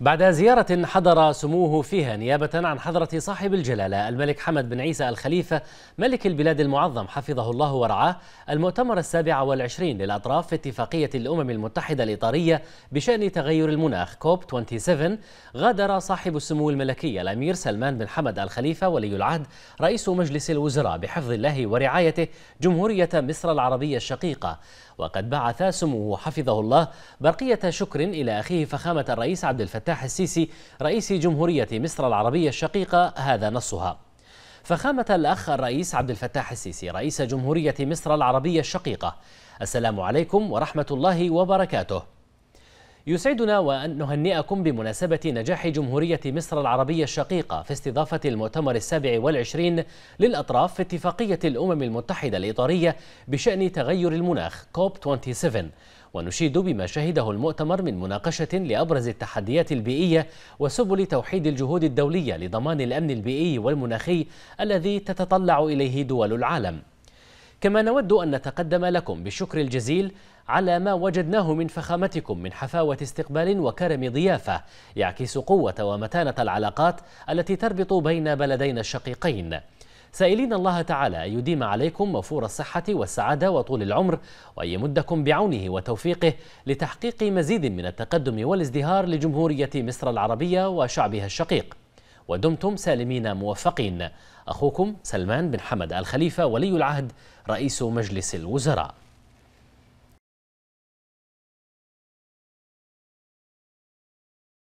بعد زيارة حضر سموه فيها نيابة عن حضرة صاحب الجلالة الملك حمد بن عيسى الخليفة ملك البلاد المعظم حفظه الله ورعاه المؤتمر السابع والعشرين للأطراف في اتفاقية الأمم المتحدة الإطارية بشأن تغير المناخ كوب 27 غادر صاحب السمو الملكي الأمير سلمان بن حمد الخليفة ولي العهد رئيس مجلس الوزراء بحفظ الله ورعايته جمهورية مصر العربية الشقيقة وقد بعث سموه حفظه الله برقية شكر إلى أخيه فخامة الرئيس عبد الفتاح الفتاح السيسي رئيس جمهورية مصر العربية الشقيقة هذا نصها فخامة الأخ الرئيس عبد الفتاح السيسي رئيس جمهورية مصر العربية الشقيقة السلام عليكم ورحمة الله وبركاته يسعدنا وأن نهنئكم بمناسبة نجاح جمهورية مصر العربية الشقيقة في استضافة المؤتمر السابع والعشرين للأطراف في اتفاقية الأمم المتحدة الإطارية بشأن تغير المناخ كوب 27 ونشيد بما شهده المؤتمر من مناقشة لأبرز التحديات البيئية وسبل توحيد الجهود الدولية لضمان الأمن البيئي والمناخي الذي تتطلع إليه دول العالم كما نود أن نتقدم لكم بالشكر الجزيل على ما وجدناه من فخامتكم من حفاوة استقبال وكرم ضيافة يعكس قوة ومتانة العلاقات التي تربط بين بلدينا الشقيقين سائلين الله تعالى أن يديم عليكم وفور الصحة والسعادة وطول العمر وأن يمدكم بعونه وتوفيقه لتحقيق مزيد من التقدم والازدهار لجمهورية مصر العربية وشعبها الشقيق ودمتم سالمين موفقين أخوكم سلمان بن حمد الخليفة ولي العهد رئيس مجلس الوزراء